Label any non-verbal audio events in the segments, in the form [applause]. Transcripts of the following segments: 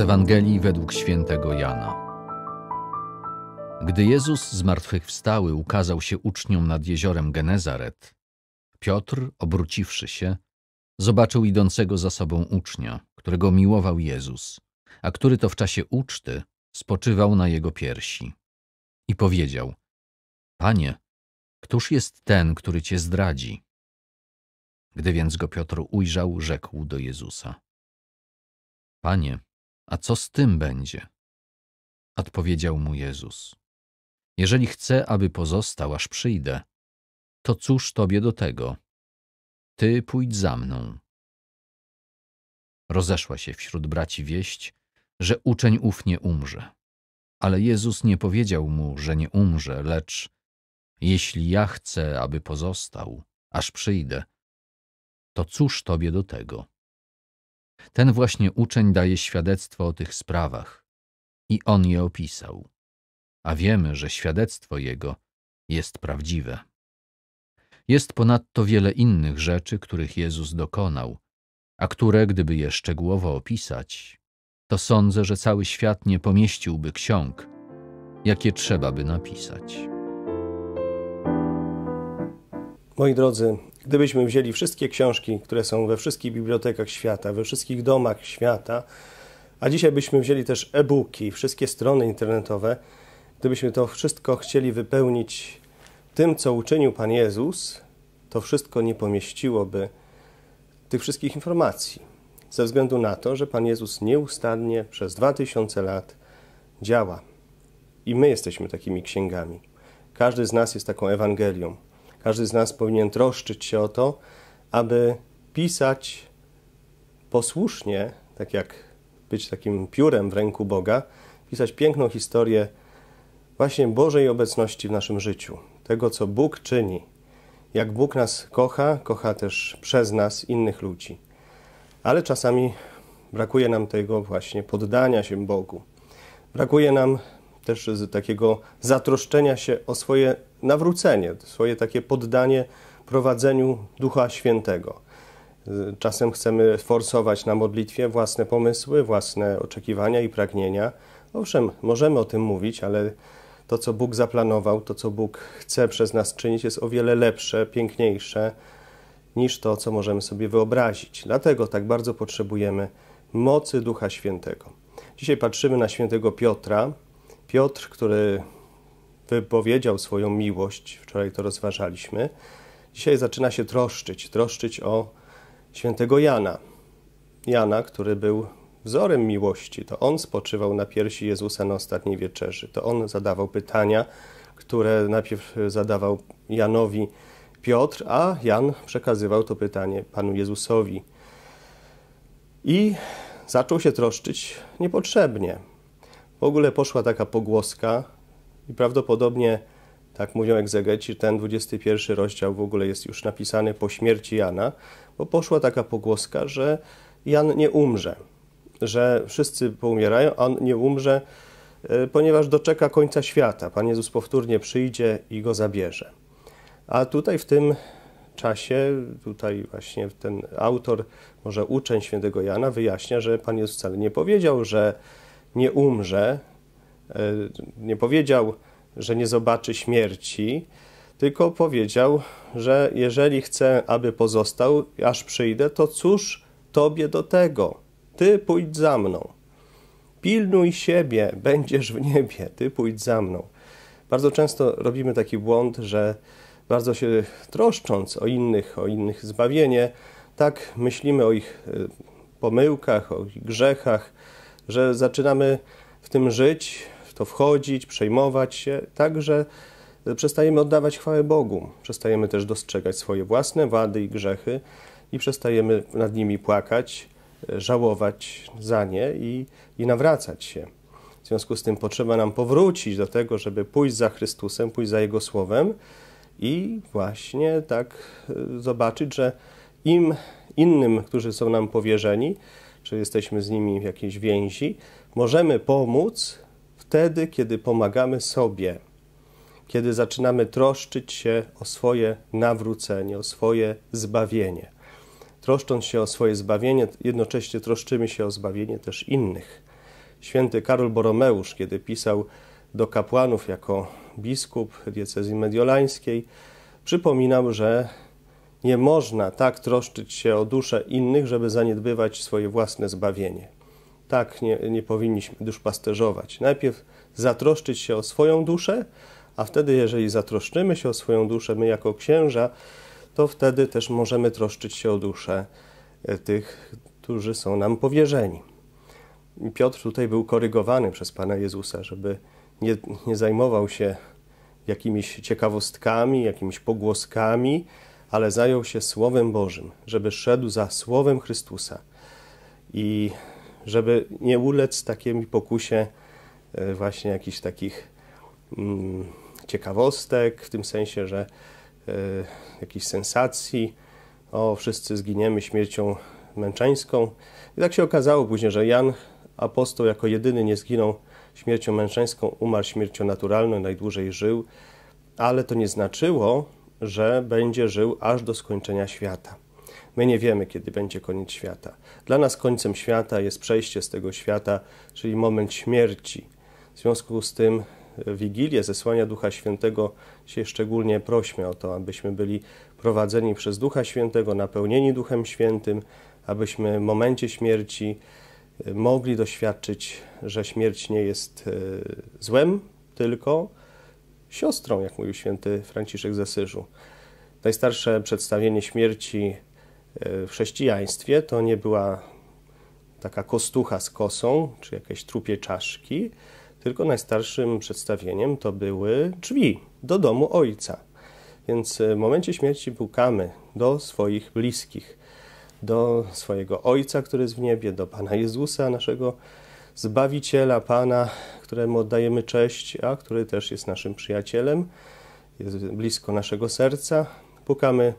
Ewangelii według świętego Jana. Gdy Jezus zmartwychwstały ukazał się uczniom nad jeziorem Genezaret, Piotr, obróciwszy się, zobaczył idącego za sobą ucznia, którego miłował Jezus, a który to w czasie uczty spoczywał na jego piersi. I powiedział, Panie, któż jest ten, który cię zdradzi? Gdy więc go Piotr ujrzał, rzekł do Jezusa. Panie, a co z tym będzie? Odpowiedział mu Jezus. Jeżeli chcę, aby pozostał, aż przyjdę, to cóż tobie do tego? Ty pójdź za mną. Rozeszła się wśród braci wieść, że uczeń ów nie umrze. Ale Jezus nie powiedział mu, że nie umrze, lecz jeśli ja chcę, aby pozostał, aż przyjdę, to cóż tobie do tego? Ten właśnie uczeń daje świadectwo o tych sprawach i on je opisał. A wiemy, że świadectwo jego jest prawdziwe. Jest ponadto wiele innych rzeczy, których Jezus dokonał, a które, gdyby je szczegółowo opisać, to sądzę, że cały świat nie pomieściłby ksiąg, jakie trzeba by napisać. Moi drodzy, Gdybyśmy wzięli wszystkie książki, które są we wszystkich bibliotekach świata, we wszystkich domach świata, a dzisiaj byśmy wzięli też e-booki, wszystkie strony internetowe, gdybyśmy to wszystko chcieli wypełnić tym, co uczynił Pan Jezus, to wszystko nie pomieściłoby tych wszystkich informacji. Ze względu na to, że Pan Jezus nieustannie przez 2000 lat działa. I my jesteśmy takimi księgami. Każdy z nas jest taką Ewangelią. Każdy z nas powinien troszczyć się o to, aby pisać posłusznie, tak jak być takim piórem w ręku Boga, pisać piękną historię właśnie Bożej obecności w naszym życiu, tego co Bóg czyni, jak Bóg nas kocha, kocha też przez nas innych ludzi. Ale czasami brakuje nam tego właśnie poddania się Bogu. Brakuje nam też z takiego zatroszczenia się o swoje nawrócenie, swoje takie poddanie prowadzeniu Ducha Świętego. Czasem chcemy forsować na modlitwie własne pomysły, własne oczekiwania i pragnienia. Owszem, możemy o tym mówić, ale to, co Bóg zaplanował, to, co Bóg chce przez nas czynić, jest o wiele lepsze, piękniejsze niż to, co możemy sobie wyobrazić. Dlatego tak bardzo potrzebujemy mocy Ducha Świętego. Dzisiaj patrzymy na świętego Piotra, Piotr, który wypowiedział swoją miłość, wczoraj to rozważaliśmy, dzisiaj zaczyna się troszczyć, troszczyć o świętego Jana. Jana, który był wzorem miłości, to on spoczywał na piersi Jezusa na ostatniej wieczerzy, to on zadawał pytania, które najpierw zadawał Janowi Piotr, a Jan przekazywał to pytanie Panu Jezusowi. I zaczął się troszczyć niepotrzebnie. W ogóle poszła taka pogłoska i prawdopodobnie, tak mówią egzegeci, ten 21 rozdział w ogóle jest już napisany po śmierci Jana, bo poszła taka pogłoska, że Jan nie umrze, że wszyscy poumierają, a on nie umrze, e, ponieważ doczeka końca świata. Pan Jezus powtórnie przyjdzie i go zabierze. A tutaj w tym czasie, tutaj właśnie ten autor, może uczeń świętego Jana, wyjaśnia, że Pan Jezus wcale nie powiedział, że nie umrze, e, nie powiedział, że nie zobaczy śmierci, tylko powiedział, że jeżeli chcę, aby pozostał, aż przyjdę, to cóż tobie do tego? Ty pójdź za mną. Pilnuj siebie, [laughs] będziesz w niebie, ty pójdź za mną. Bardzo często robimy taki błąd, że bardzo się troszcząc o innych, o innych zbawienie, tak myślimy o ich e, pomyłkach, o ich grzechach, że zaczynamy w tym żyć, w to wchodzić, przejmować się, tak, że przestajemy oddawać chwałę Bogu, przestajemy też dostrzegać swoje własne wady i grzechy i przestajemy nad nimi płakać, żałować za nie i, i nawracać się. W związku z tym potrzeba nam powrócić do tego, żeby pójść za Chrystusem, pójść za Jego Słowem i właśnie tak y, zobaczyć, że im innym, którzy są nam powierzeni, czy jesteśmy z nimi w jakiejś więzi, możemy pomóc wtedy, kiedy pomagamy sobie, kiedy zaczynamy troszczyć się o swoje nawrócenie, o swoje zbawienie. Troszcząc się o swoje zbawienie, jednocześnie troszczymy się o zbawienie też innych. Święty Karol Boromeusz, kiedy pisał do kapłanów jako biskup diecezji mediolańskiej, przypominał, że nie można tak troszczyć się o duszę innych, żeby zaniedbywać swoje własne zbawienie. Tak nie, nie powinniśmy duszpasterzować. Najpierw zatroszczyć się o swoją duszę, a wtedy, jeżeli zatroszczymy się o swoją duszę, my jako księża, to wtedy też możemy troszczyć się o duszę e, tych, którzy są nam powierzeni. Piotr tutaj był korygowany przez Pana Jezusa, żeby nie, nie zajmował się jakimiś ciekawostkami, jakimiś pogłoskami, ale zajął się Słowem Bożym, żeby szedł za Słowem Chrystusa i żeby nie ulec takiemu pokusie e, właśnie jakichś takich mm, ciekawostek, w tym sensie, że e, jakichś sensacji, o wszyscy zginiemy śmiercią męczeńską. I tak się okazało później, że Jan apostoł jako jedyny nie zginął śmiercią męczeńską, umarł śmiercią naturalną, najdłużej żył, ale to nie znaczyło, że będzie żył aż do skończenia świata. My nie wiemy, kiedy będzie koniec świata. Dla nas końcem świata jest przejście z tego świata, czyli moment śmierci. W związku z tym e, Wigilię zesłania Ducha Świętego się szczególnie prośmy o to, abyśmy byli prowadzeni przez Ducha Świętego, napełnieni Duchem Świętym, abyśmy w momencie śmierci e, mogli doświadczyć, że śmierć nie jest e, złem tylko, siostrą, jak mówił święty Franciszek z Asyżu. Najstarsze przedstawienie śmierci e, w chrześcijaństwie to nie była taka kostucha z kosą, czy jakieś trupie czaszki, tylko najstarszym przedstawieniem to były drzwi do domu ojca. Więc e, w momencie śmierci pukamy do swoich bliskich, do swojego ojca, który jest w niebie, do Pana Jezusa, naszego Zbawiciela Pana, któremu oddajemy cześć, a który też jest naszym przyjacielem, jest blisko naszego serca. Pukamy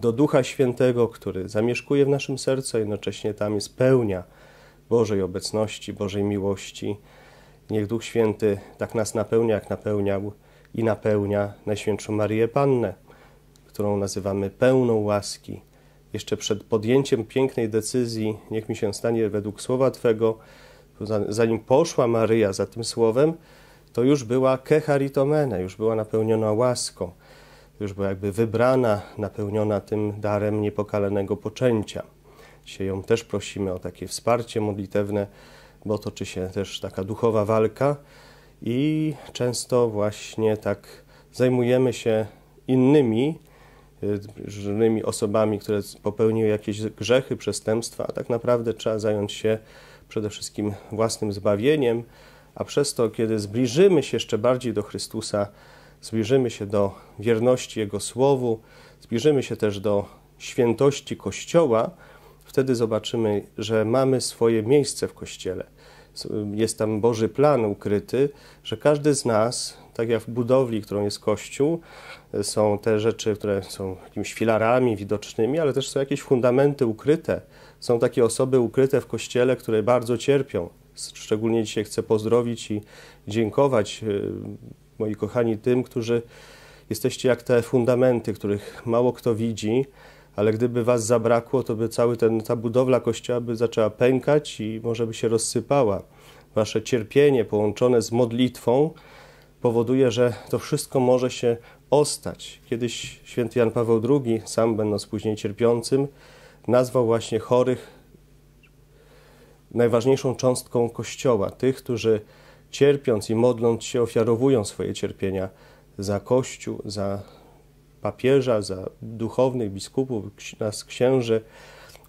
do Ducha Świętego, który zamieszkuje w naszym sercu, a jednocześnie tam jest pełnia Bożej obecności, Bożej miłości. Niech Duch Święty tak nas napełnia, jak napełniał i napełnia Najświętszą Marię Pannę, którą nazywamy pełną łaski. Jeszcze przed podjęciem pięknej decyzji, niech mi się stanie według słowa Twego, zanim poszła Maryja za tym słowem, to już była kecharitomena, już była napełniona łaską, już była jakby wybrana, napełniona tym darem niepokalanego poczęcia. Dzisiaj ją też prosimy o takie wsparcie modlitewne, bo toczy się też taka duchowa walka i często właśnie tak zajmujemy się innymi, y, różnymi osobami, które popełniły jakieś grzechy, przestępstwa, a tak naprawdę trzeba zająć się przede wszystkim własnym zbawieniem, a przez to, kiedy zbliżymy się jeszcze bardziej do Chrystusa, zbliżymy się do wierności Jego Słowu, zbliżymy się też do świętości Kościoła, wtedy zobaczymy, że mamy swoje miejsce w Kościele. Jest tam Boży plan ukryty, że każdy z nas, tak jak w budowli, którą jest Kościół, są te rzeczy, które są jakimiś filarami widocznymi, ale też są jakieś fundamenty ukryte, są takie osoby ukryte w kościele, które bardzo cierpią. Szczególnie dzisiaj chcę pozdrowić i dziękować, y, moi kochani, tym, którzy jesteście jak te fundamenty, których mało kto widzi, ale gdyby was zabrakło, to by cały ten, ta budowla kościoła by zaczęła pękać i może by się rozsypała. Wasze cierpienie połączone z modlitwą powoduje, że to wszystko może się ostać. Kiedyś święty Jan Paweł II, sam będąc później cierpiącym, nazwał właśnie chorych najważniejszą cząstką Kościoła, tych, którzy cierpiąc i modląc się ofiarowują swoje cierpienia za Kościół, za papieża, za duchownych, biskupów, nas księży,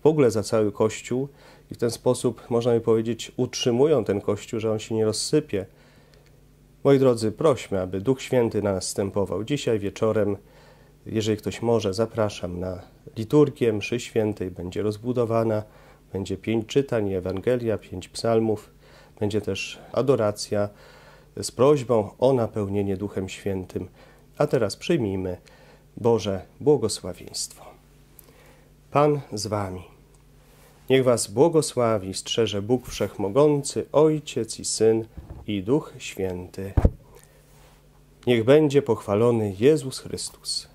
w ogóle za cały Kościół i w ten sposób, można by powiedzieć, utrzymują ten Kościół, że on się nie rozsypie. Moi drodzy, prośmy, aby Duch Święty na nas stępował dzisiaj wieczorem, jeżeli ktoś może, zapraszam na liturgię mszy świętej, będzie rozbudowana, będzie pięć czytań, Ewangelia, pięć psalmów, będzie też adoracja z prośbą o napełnienie Duchem Świętym. A teraz przyjmijmy Boże błogosławieństwo. Pan z wami. Niech was błogosławi, strzeże Bóg Wszechmogący, Ojciec i Syn i Duch Święty. Niech będzie pochwalony Jezus Chrystus.